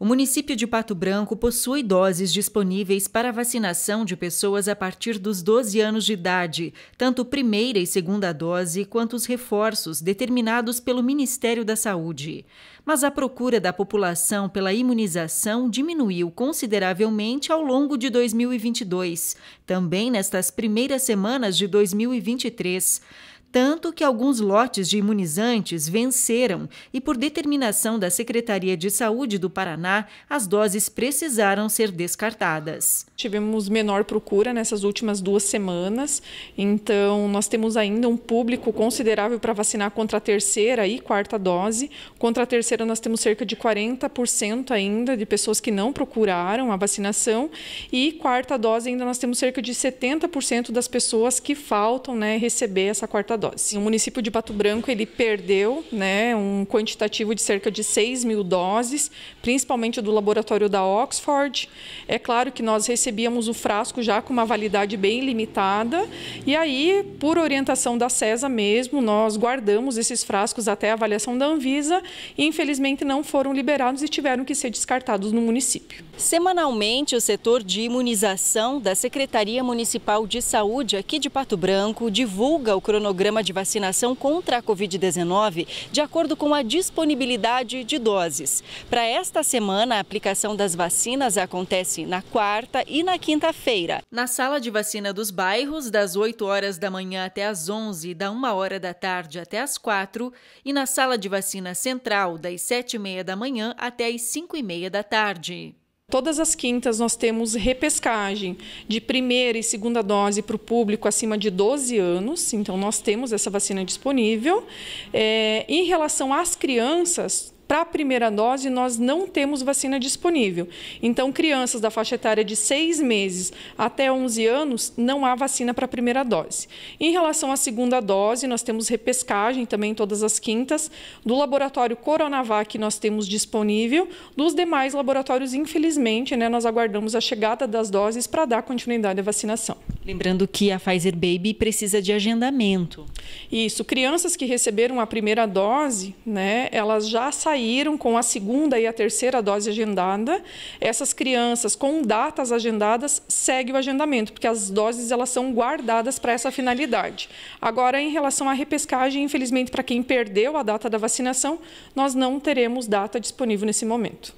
O município de Pato Branco possui doses disponíveis para vacinação de pessoas a partir dos 12 anos de idade, tanto primeira e segunda dose quanto os reforços determinados pelo Ministério da Saúde. Mas a procura da população pela imunização diminuiu consideravelmente ao longo de 2022, também nestas primeiras semanas de 2023 tanto que alguns lotes de imunizantes venceram e, por determinação da Secretaria de Saúde do Paraná, as doses precisaram ser descartadas. Tivemos menor procura nessas últimas duas semanas, então nós temos ainda um público considerável para vacinar contra a terceira e quarta dose. Contra a terceira, nós temos cerca de 40% ainda de pessoas que não procuraram a vacinação, e quarta dose, ainda nós temos cerca de 70% das pessoas que faltam né, receber essa quarta dose doses. Assim, o município de Pato Branco ele perdeu né, um quantitativo de cerca de 6 mil doses, principalmente do laboratório da Oxford. É claro que nós recebíamos o frasco já com uma validade bem limitada, e aí, por orientação da CESA mesmo, nós guardamos esses frascos até a avaliação da Anvisa e, infelizmente, não foram liberados e tiveram que ser descartados no município. Semanalmente, o setor de imunização da Secretaria Municipal de Saúde aqui de Pato Branco divulga o cronograma programa de vacinação contra a Covid-19 de acordo com a disponibilidade de doses. Para esta semana, a aplicação das vacinas acontece na quarta e na quinta-feira. Na sala de vacina dos bairros, das 8 horas da manhã até as 11 da 1 hora da tarde até as 4 e na sala de vacina central, das 7 e meia da manhã até as 5 e meia da tarde. Todas as quintas nós temos repescagem de primeira e segunda dose para o público acima de 12 anos, então nós temos essa vacina disponível. É, em relação às crianças, para a primeira dose nós não temos vacina disponível. Então, crianças da faixa etária de 6 meses até 11 anos, não há vacina para a primeira dose. Em relação à segunda dose, nós temos repescagem também todas as quintas. Do laboratório Coronavac, nós temos disponível. Dos demais laboratórios, infelizmente, né, nós aguardamos a chegada das doses para dar continuidade à vacinação. Lembrando que a Pfizer Baby precisa de agendamento. Isso, crianças que receberam a primeira dose, né, elas já saíram com a segunda e a terceira dose agendada. Essas crianças com datas agendadas seguem o agendamento, porque as doses elas são guardadas para essa finalidade. Agora, em relação à repescagem, infelizmente para quem perdeu a data da vacinação, nós não teremos data disponível nesse momento.